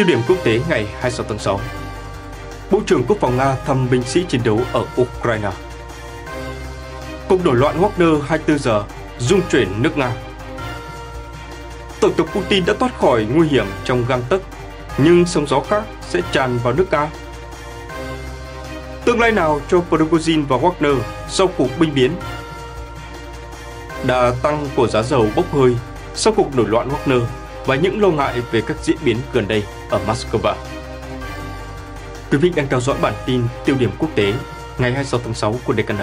Tiêu điểm quốc tế ngày 26 tháng 6 Bộ trưởng Quốc phòng Nga thăm binh sĩ chiến đấu ở Ukraine Cuộc đổi loạn Wagner 24 giờ dung chuyển nước Nga Tổng thống Putin đã thoát khỏi nguy hiểm trong gang tấc nhưng sóng gió khác sẽ tràn vào nước Nga Tương lai nào cho Prigozhin và Wagner sau cuộc binh biến? Đà tăng của giá dầu bốc hơi sau cuộc nổi loạn Wagner và những lo ngại về các diễn biến gần đây ở Moscow. Quý vị đang theo dõi bản tin tiêu điểm quốc tế ngày 26 tháng 6 của DKN.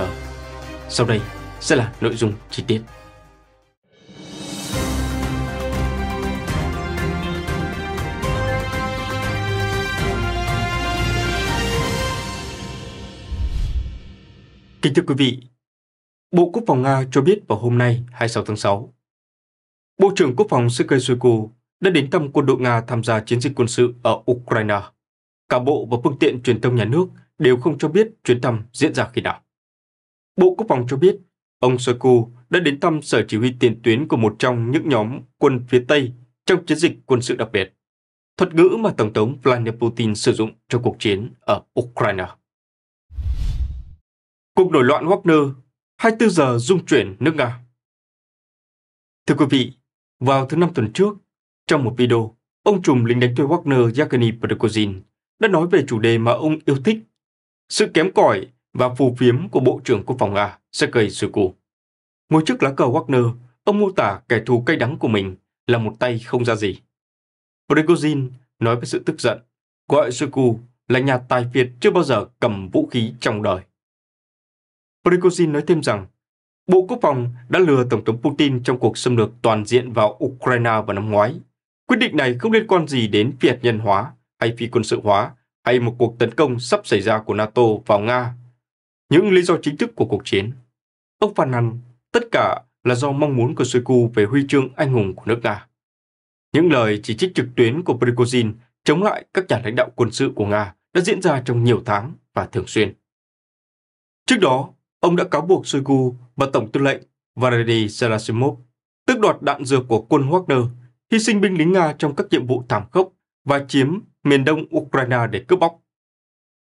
Sau đây sẽ là nội dung chi tiết. Kính thưa quý vị, Bộ Quốc phòng Nga cho biết vào hôm nay 26 tháng 6, Bộ trưởng Quốc phòng Sergei Shoigu đã đến thăm quân đội Nga tham gia chiến dịch quân sự ở Ukraine. Cả bộ và phương tiện truyền thông nhà nước đều không cho biết chuyến thăm diễn ra khi nào. Bộ Quốc phòng cho biết, ông Shoigu đã đến thăm sở chỉ huy tiền tuyến của một trong những nhóm quân phía Tây trong chiến dịch quân sự đặc biệt, thuật ngữ mà Tổng thống Vladimir Putin sử dụng cho cuộc chiến ở Ukraine. Cuộc nổi loạn Wagner, 24 giờ dung chuyển nước Nga Thưa quý vị, vào thứ năm tuần trước, trong một video, ông trùm lính đánh thuê Wagner Yevgeny Prigozhin đã nói về chủ đề mà ông yêu thích, sự kém cỏi và phù phiếm của Bộ trưởng Quốc phòng Nga Sergei Shoigu. Ngồi trước lá cờ Wagner, ông mô tả kẻ thù cay đắng của mình là một tay không ra gì. Prigozhin nói với sự tức giận, gọi Shoigu là nhà tài phiệt chưa bao giờ cầm vũ khí trong đời. Prigozhin nói thêm rằng, Bộ Quốc phòng đã lừa Tổng thống Putin trong cuộc xâm lược toàn diện vào Ukraine vào năm ngoái Quyết định này không liên quan gì đến việt nhân hóa hay phi quân sự hóa hay một cuộc tấn công sắp xảy ra của NATO vào Nga. Những lý do chính thức của cuộc chiến. Ông phản nàn tất cả là do mong muốn của Shoigu về huy chương anh hùng của nước Nga. Những lời chỉ trích trực tuyến của Prigozhin chống lại các nhà lãnh đạo quân sự của Nga đã diễn ra trong nhiều tháng và thường xuyên. Trước đó, ông đã cáo buộc Shoigu và Tổng tư lệnh Valery Gerasimov tước đoạt đạn dược của quân Wagner hy sinh binh lính Nga trong các nhiệm vụ thảm khốc và chiếm miền đông Ukraine để cướp bóc.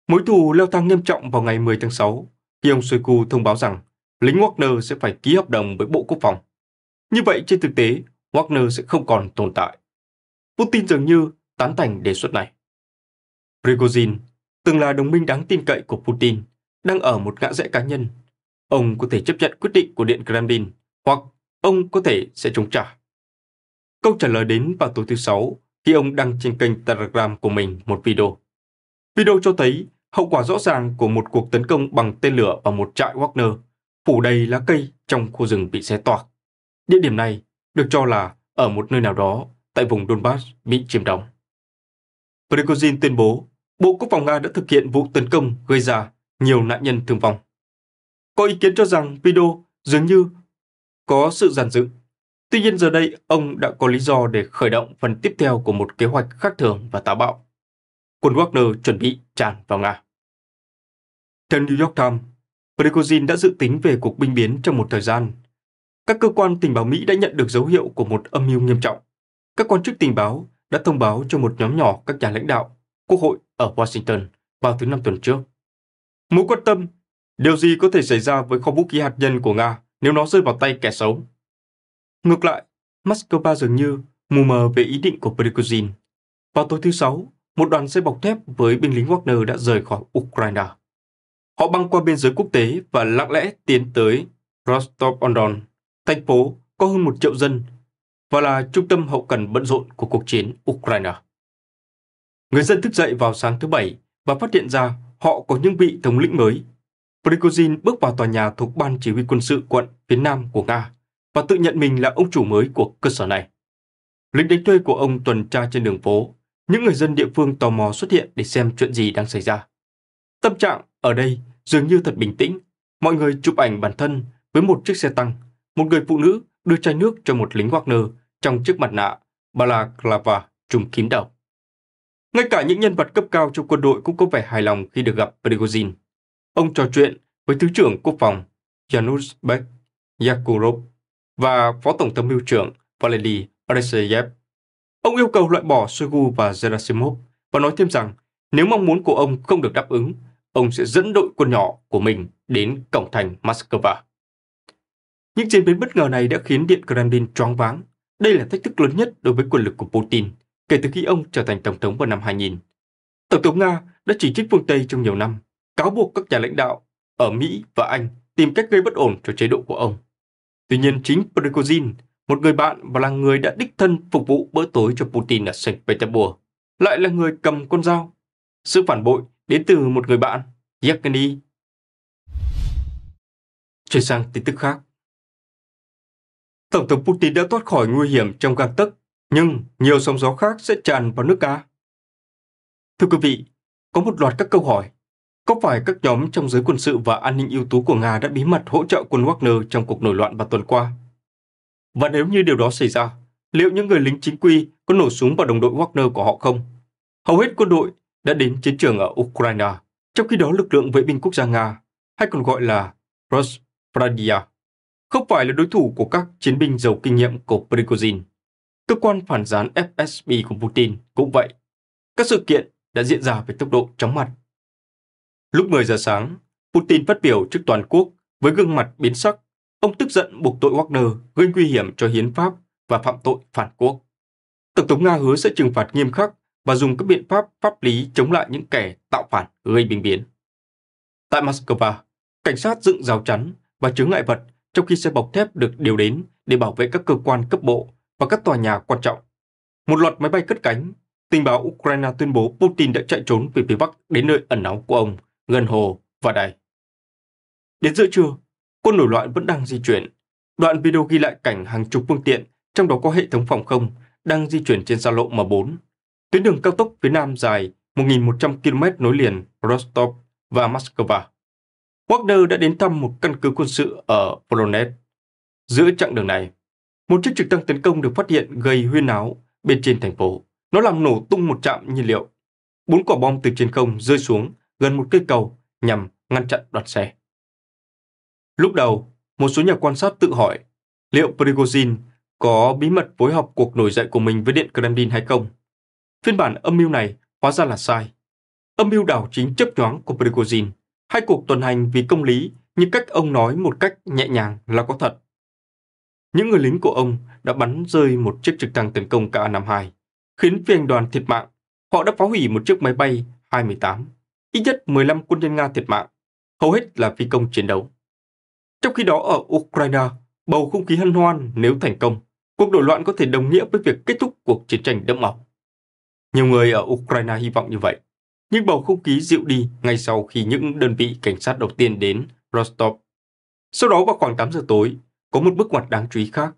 Mối thù leo thang nghiêm trọng vào ngày 10 tháng 6 khi ông Shoigu thông báo rằng lính Wagner sẽ phải ký hợp đồng với Bộ Quốc phòng. Như vậy trên thực tế, Wagner sẽ không còn tồn tại. Putin dường như tán thành đề xuất này. Prigozhin, từng là đồng minh đáng tin cậy của Putin, đang ở một ngã rẽ cá nhân. Ông có thể chấp nhận quyết định của Điện Kremlin hoặc ông có thể sẽ chống trả. Câu trả lời đến vào tối thứ Sáu khi ông đăng trên kênh Telegram của mình một video. Video cho thấy hậu quả rõ ràng của một cuộc tấn công bằng tên lửa vào một trại Wagner phủ đầy lá cây trong khu rừng bị xé toạc. Địa điểm này được cho là ở một nơi nào đó tại vùng Donbass bị chiếm đóng. Prigozhin tuyên bố Bộ Quốc phòng Nga đã thực hiện vụ tấn công gây ra nhiều nạn nhân thương vong. Có ý kiến cho rằng video dường như có sự giàn dựng Tuy nhiên giờ đây, ông đã có lý do để khởi động phần tiếp theo của một kế hoạch khác thường và táo bạo. Quân Wagner chuẩn bị tràn vào Nga. Theo New York Times, Prigozhin đã dự tính về cuộc binh biến trong một thời gian. Các cơ quan tình báo Mỹ đã nhận được dấu hiệu của một âm mưu nghiêm trọng. Các quan chức tình báo đã thông báo cho một nhóm nhỏ các nhà lãnh đạo, quốc hội ở Washington vào thứ năm tuần trước. Mối quan tâm, điều gì có thể xảy ra với kho vũ khí hạt nhân của Nga nếu nó rơi vào tay kẻ xấu Ngược lại, Moscow dường như mù mờ về ý định của Prigozhin. Vào tối thứ Sáu, một đoàn xe bọc thép với binh lính Wagner đã rời khỏi Ukraine. Họ băng qua biên giới quốc tế và lặng lẽ tiến tới Rostov-on-Don, thành phố có hơn một triệu dân và là trung tâm hậu cần bận rộn của cuộc chiến Ukraine. Người dân thức dậy vào sáng thứ Bảy và phát hiện ra họ có những vị thống lĩnh mới. Prigozhin bước vào tòa nhà thuộc Ban Chỉ huy quân sự quận phía nam của Nga và tự nhận mình là ông chủ mới của cơ sở này. Lính đánh thuê của ông tuần tra trên đường phố, những người dân địa phương tò mò xuất hiện để xem chuyện gì đang xảy ra. Tâm trạng ở đây dường như thật bình tĩnh, mọi người chụp ảnh bản thân với một chiếc xe tăng, một người phụ nữ đưa chai nước cho một lính Wagner trong chiếc mặt nạ balaclava trùm kín đầu. Ngay cả những nhân vật cấp cao trong quân đội cũng có vẻ hài lòng khi được gặp Prigozhin. Ông trò chuyện với Thứ trưởng Quốc phòng Janusz Bek Yakurov và Phó Tổng thống mưu trưởng Valery Alexeyev. Ông yêu cầu loại bỏ Shoigu và Gerasimov và nói thêm rằng nếu mong muốn của ông không được đáp ứng, ông sẽ dẫn đội quân nhỏ của mình đến cổng thành Moscow. Những diễn biến bất ngờ này đã khiến Điện Kremlin choáng váng. Đây là thách thức lớn nhất đối với quyền lực của Putin kể từ khi ông trở thành Tổng thống vào năm 2000. Tổng thống Nga đã chỉ trích phương Tây trong nhiều năm, cáo buộc các nhà lãnh đạo ở Mỹ và Anh tìm cách gây bất ổn cho chế độ của ông. Tuy nhiên chính Prigozhin, một người bạn và là người đã đích thân phục vụ bữa tối cho Putin ở Saint Petersburg, lại là người cầm con dao. Sự phản bội đến từ một người bạn, Yevgeny. Chuyển sang tin tức khác. Tổng thống Putin đã thoát khỏi nguy hiểm trong gang tấc, nhưng nhiều sóng gió khác sẽ tràn vào nước Nga. Thưa quý vị, có một loạt các câu hỏi có phải các nhóm trong giới quân sự và an ninh ưu tú của Nga đã bí mật hỗ trợ quân Wagner trong cuộc nổi loạn vào tuần qua? Và nếu như điều đó xảy ra, liệu những người lính chính quy có nổ súng vào đồng đội Wagner của họ không? Hầu hết quân đội đã đến chiến trường ở Ukraine, trong khi đó lực lượng vệ binh quốc gia Nga, hay còn gọi là Rospradia, không phải là đối thủ của các chiến binh giàu kinh nghiệm của Prigozhin. Cơ quan phản gián FSB của Putin cũng vậy. Các sự kiện đã diễn ra với tốc độ chóng mặt Lúc 10 giờ sáng, Putin phát biểu trước toàn quốc với gương mặt biến sắc. Ông tức giận buộc tội Wagner gây nguy hiểm cho hiến pháp và phạm tội phản quốc. Tổng thống Nga hứa sẽ trừng phạt nghiêm khắc và dùng các biện pháp pháp lý chống lại những kẻ tạo phản gây bình biến. Tại Moscow, cảnh sát dựng rào chắn và chướng ngại vật trong khi xe bọc thép được điều đến để bảo vệ các cơ quan cấp bộ và các tòa nhà quan trọng. Một loạt máy bay cất cánh, tình báo Ukraine tuyên bố Putin đã chạy trốn về phía Bắc đến nơi ẩn náu của ông – Ngân Hồ và Đài. Đến giữa trưa, quân nổi loạn vẫn đang di chuyển. Đoạn video ghi lại cảnh hàng chục phương tiện, trong đó có hệ thống phòng không, đang di chuyển trên xa lộ M4. Tuyến đường cao tốc phía Nam dài 1.100 km nối liền Rostov và Moscow. Wagner đã đến thăm một căn cứ quân sự ở Polonet. Giữa chặng đường này, một chiếc trực thăng tấn công được phát hiện gây huyên áo bên trên thành phố. Nó làm nổ tung một trạm nhiên liệu. Bốn quả bom từ trên không rơi xuống gần một cây cầu nhằm ngăn chặn đoạt xe. Lúc đầu, một số nhà quan sát tự hỏi liệu Prigozhin có bí mật phối hợp cuộc nổi dậy của mình với Điện Kremlin hay không. Phiên bản âm mưu này hóa ra là sai. Âm mưu đảo chính chấp nhoáng của Prigozhin, hay cuộc tuần hành vì công lý như cách ông nói một cách nhẹ nhàng là có thật. Những người lính của ông đã bắn rơi một chiếc trực thăng tấn công K-52, khiến phi hành đoàn thiệt mạng. Họ đã phá hủy một chiếc máy bay 28 ít nhất 15 quân nhân Nga thiệt mạng, hầu hết là phi công chiến đấu. Trong khi đó ở Ukraine, bầu không khí hân hoan nếu thành công, cuộc đổi loạn có thể đồng nghĩa với việc kết thúc cuộc chiến tranh đẫm máu. Nhiều người ở Ukraine hy vọng như vậy, nhưng bầu không khí dịu đi ngay sau khi những đơn vị cảnh sát đầu tiên đến Rostov. Sau đó vào khoảng 8 giờ tối, có một bước ngoặt đáng chú ý khác.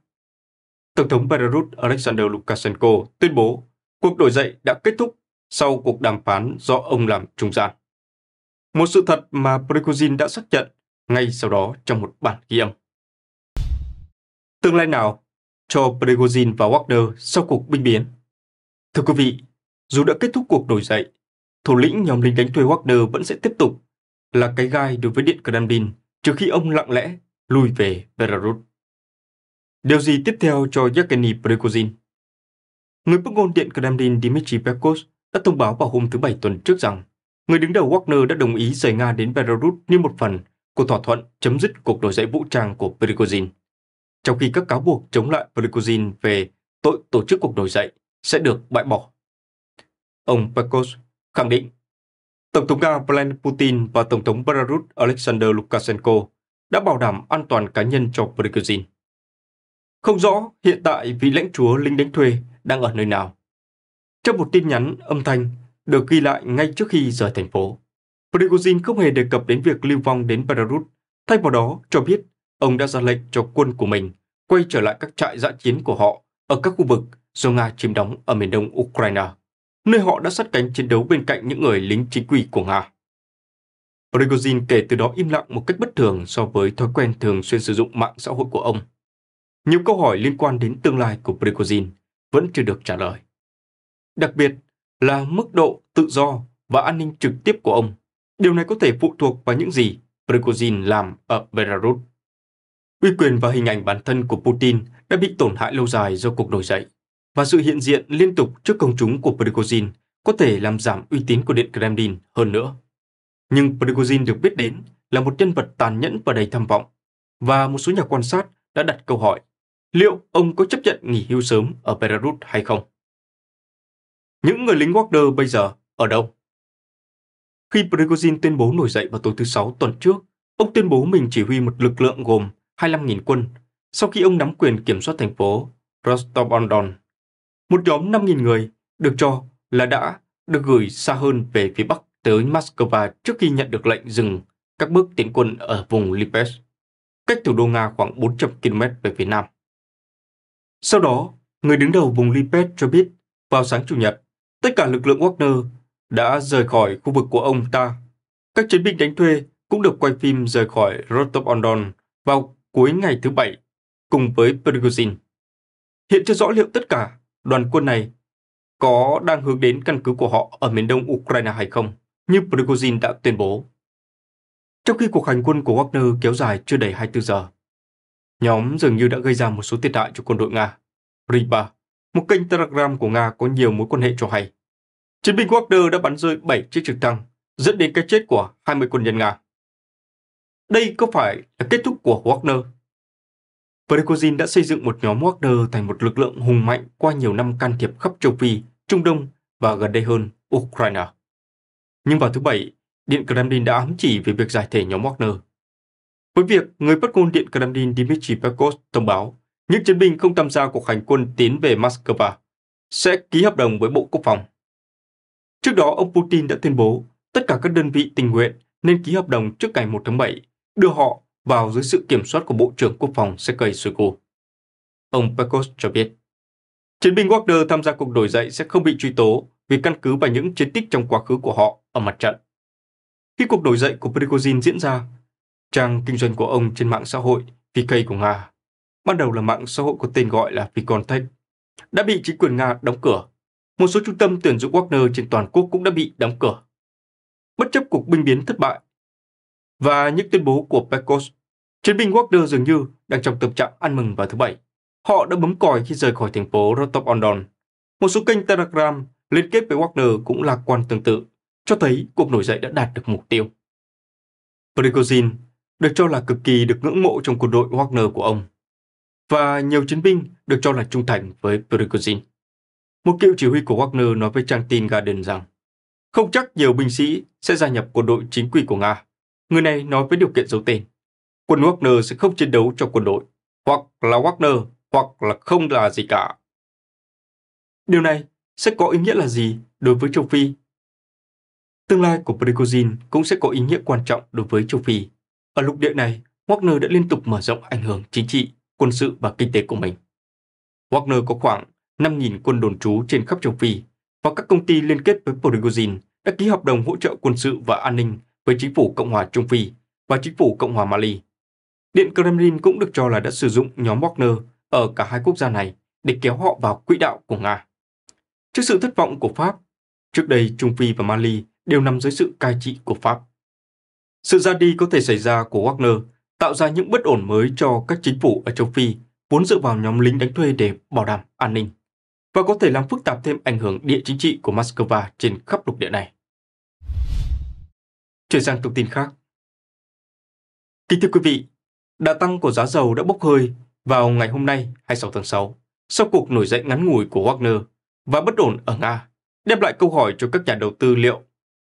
Tổng thống Belarus Alexander Lukashenko tuyên bố cuộc đổi dậy đã kết thúc sau cuộc đàm phán do ông làm trung gian. Một sự thật mà Prigozhin đã xác nhận ngay sau đó trong một bản ghi âm. Tương lai nào cho Prigozhin và Wagner sau cuộc binh biến? Thưa quý vị, dù đã kết thúc cuộc nổi dậy, thủ lĩnh nhóm lính đánh thuê Wagner vẫn sẽ tiếp tục là cái gai đối với Điện Kremlin trước khi ông lặng lẽ lui về Belarus. Điều gì tiếp theo cho Yevgeny Prigozhin? Người phát ngôn Điện Kremlin Dmitry Peskov đã thông báo vào hôm thứ Bảy tuần trước rằng người đứng đầu Wagner đã đồng ý rời Nga đến Belarus như một phần của thỏa thuận chấm dứt cuộc nổi dậy vũ trang của Prigozhin. Trong khi các cáo buộc chống lại Prigozhin về tội tổ chức cuộc nổi dậy sẽ được bãi bỏ. Ông Pekos khẳng định Tổng thống Nga Vladimir Putin và Tổng thống Belarus Alexander Lukashenko đã bảo đảm an toàn cá nhân cho Prigozhin. Không rõ hiện tại vị lãnh chúa lính đánh thuê đang ở nơi nào. Trong một tin nhắn âm thanh, được ghi lại ngay trước khi rời thành phố. Prigozhin không hề đề cập đến việc lưu vong đến Belarus, thay vào đó cho biết ông đã ra lệnh cho quân của mình quay trở lại các trại dã chiến của họ ở các khu vực do Nga chiếm đóng ở miền đông Ukraine, nơi họ đã sát cánh chiến đấu bên cạnh những người lính chính quy của Nga. Prigozhin kể từ đó im lặng một cách bất thường so với thói quen thường xuyên sử dụng mạng xã hội của ông. Nhiều câu hỏi liên quan đến tương lai của Prigozhin vẫn chưa được trả lời. Đặc biệt, là mức độ tự do và an ninh trực tiếp của ông. Điều này có thể phụ thuộc vào những gì Prigozhin làm ở Belarus. Uy quyền và hình ảnh bản thân của Putin đã bị tổn hại lâu dài do cuộc nổi dậy, và sự hiện diện liên tục trước công chúng của Prigozhin có thể làm giảm uy tín của Điện Kremlin hơn nữa. Nhưng Prigozhin được biết đến là một nhân vật tàn nhẫn và đầy tham vọng, và một số nhà quan sát đã đặt câu hỏi liệu ông có chấp nhận nghỉ hưu sớm ở Belarus hay không. Những người lính Wagner bây giờ ở đâu? Khi Prigozhin tuyên bố nổi dậy vào tối thứ Sáu tuần trước, ông tuyên bố mình chỉ huy một lực lượng gồm 25.000 quân sau khi ông nắm quyền kiểm soát thành phố Rostov-on-Don. Một nhóm 5.000 người được cho là đã được gửi xa hơn về phía Bắc tới Moscow trước khi nhận được lệnh dừng các bước tiến quân ở vùng Lipetsk, cách thủ đô Nga khoảng 400 km về phía nam. Sau đó, người đứng đầu vùng Lipetsk cho biết vào sáng Chủ nhật, Tất cả lực lượng Wagner đã rời khỏi khu vực của ông ta. Các chiến binh đánh thuê cũng được quay phim rời khỏi Rostov-on-Don vào cuối ngày thứ Bảy cùng với Prigozhin. Hiện chưa rõ liệu tất cả đoàn quân này có đang hướng đến căn cứ của họ ở miền đông Ukraine hay không, như Prigozhin đã tuyên bố. Trong khi cuộc hành quân của Wagner kéo dài chưa đầy 24 giờ, nhóm dường như đã gây ra một số thiệt hại cho quân đội Nga. Riba một kênh Telegram của Nga có nhiều mối quan hệ cho hay. Chiến binh Wagner đã bắn rơi 7 chiếc trực thăng, dẫn đến cái chết của 20 quân nhân Nga. Đây có phải là kết thúc của Wagner? Prigozhin đã xây dựng một nhóm Wagner thành một lực lượng hùng mạnh qua nhiều năm can thiệp khắp châu Phi, Trung Đông và gần đây hơn Ukraine. Nhưng vào thứ Bảy, Điện Kremlin đã ám chỉ về việc giải thể nhóm Wagner. Với việc người phát ngôn Điện Kremlin Dmitry Peskov thông báo những chiến binh không tham gia cuộc hành quân tiến về Moscow sẽ ký hợp đồng với Bộ Quốc phòng. Trước đó, ông Putin đã tuyên bố tất cả các đơn vị tình nguyện nên ký hợp đồng trước ngày 1 tháng 7, đưa họ vào dưới sự kiểm soát của Bộ trưởng Quốc phòng Sergei Shoigu. Ông Pekos cho biết, chiến binh Wagner tham gia cuộc đổi dậy sẽ không bị truy tố vì căn cứ vào những chiến tích trong quá khứ của họ ở mặt trận. Khi cuộc đổi dậy của Prigozhin diễn ra, trang kinh doanh của ông trên mạng xã hội VK của Nga ban đầu là mạng xã hội có tên gọi là Vicontech, đã bị chính quyền Nga đóng cửa. Một số trung tâm tuyển dụng Wagner trên toàn quốc cũng đã bị đóng cửa. Bất chấp cuộc binh biến thất bại và những tuyên bố của Pekos, chiến binh Wagner dường như đang trong tâm trạng ăn mừng vào thứ Bảy. Họ đã bấm còi khi rời khỏi thành phố Rostov-on-Don. Một số kênh Telegram liên kết với Wagner cũng lạc quan tương tự, cho thấy cuộc nổi dậy đã đạt được mục tiêu. Prigozhin được cho là cực kỳ được ngưỡng mộ trong quân đội Wagner của ông và nhiều chiến binh được cho là trung thành với Prigozhin. Một cựu chỉ huy của Wagner nói với trang tin Garden rằng không chắc nhiều binh sĩ sẽ gia nhập quân đội chính quy của Nga. Người này nói với điều kiện giấu tên. Quân Wagner sẽ không chiến đấu cho quân đội, hoặc là Wagner, hoặc là không là gì cả. Điều này sẽ có ý nghĩa là gì đối với châu Phi? Tương lai của Prigozhin cũng sẽ có ý nghĩa quan trọng đối với châu Phi. Ở lục địa này, Wagner đã liên tục mở rộng ảnh hưởng chính trị quân sự và kinh tế của mình. Wagner có khoảng 5.000 quân đồn trú trên khắp châu Phi và các công ty liên kết với Prigozhin đã ký hợp đồng hỗ trợ quân sự và an ninh với chính phủ Cộng hòa Trung Phi và chính phủ Cộng hòa Mali. Điện Kremlin cũng được cho là đã sử dụng nhóm Wagner ở cả hai quốc gia này để kéo họ vào quỹ đạo của Nga. Trước sự thất vọng của Pháp, trước đây Trung Phi và Mali đều nằm dưới sự cai trị của Pháp. Sự ra đi có thể xảy ra của Wagner tạo ra những bất ổn mới cho các chính phủ ở châu Phi vốn dựa vào nhóm lính đánh thuê để bảo đảm an ninh và có thể làm phức tạp thêm ảnh hưởng địa chính trị của Moscow trên khắp lục địa này. Chuyển sang thông tin khác. Kính thưa quý vị, đà tăng của giá dầu đã bốc hơi vào ngày hôm nay 26 tháng 6 sau cuộc nổi dậy ngắn ngủi của Wagner và bất ổn ở Nga, đem lại câu hỏi cho các nhà đầu tư liệu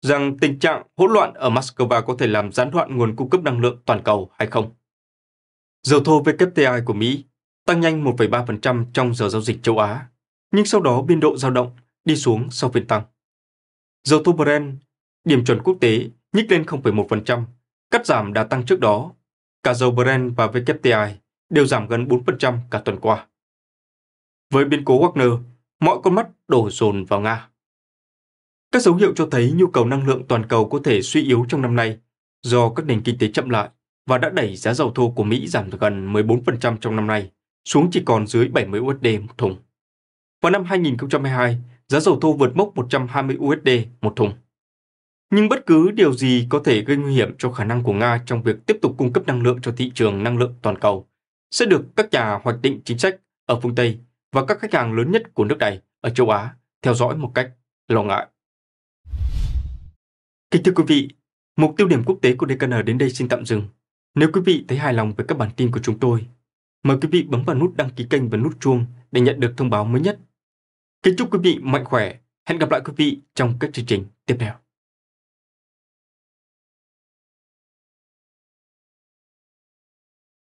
rằng tình trạng hỗn loạn ở Moscow có thể làm gián đoạn nguồn cung cấp năng lượng toàn cầu hay không. Dầu thô WTI của Mỹ tăng nhanh 1,3% trong giờ giao dịch châu Á, nhưng sau đó biên độ dao động đi xuống sau phiên tăng. Dầu thô Brent, điểm chuẩn quốc tế, nhích lên 0,1%, cắt giảm đã tăng trước đó. Cả dầu Brent và WTI đều giảm gần 4% cả tuần qua. Với biến cố Wagner, mọi con mắt đổ dồn vào Nga. Các dấu hiệu cho thấy nhu cầu năng lượng toàn cầu có thể suy yếu trong năm nay do các nền kinh tế chậm lại và đã đẩy giá dầu thô của Mỹ giảm gần 14% trong năm nay, xuống chỉ còn dưới 70 USD một thùng. Vào năm 2022, giá dầu thô vượt mốc 120 USD một thùng. Nhưng bất cứ điều gì có thể gây nguy hiểm cho khả năng của Nga trong việc tiếp tục cung cấp năng lượng cho thị trường năng lượng toàn cầu sẽ được các nhà hoạch định chính sách ở phương Tây và các khách hàng lớn nhất của nước này ở châu Á theo dõi một cách lo ngại. Kính thưa quý vị, mục tiêu điểm quốc tế của DKN đến đây xin tạm dừng. Nếu quý vị thấy hài lòng với các bản tin của chúng tôi, mời quý vị bấm vào nút đăng ký kênh và nút chuông để nhận được thông báo mới nhất. Kính chúc quý vị mạnh khỏe. Hẹn gặp lại quý vị trong các chương trình tiếp theo.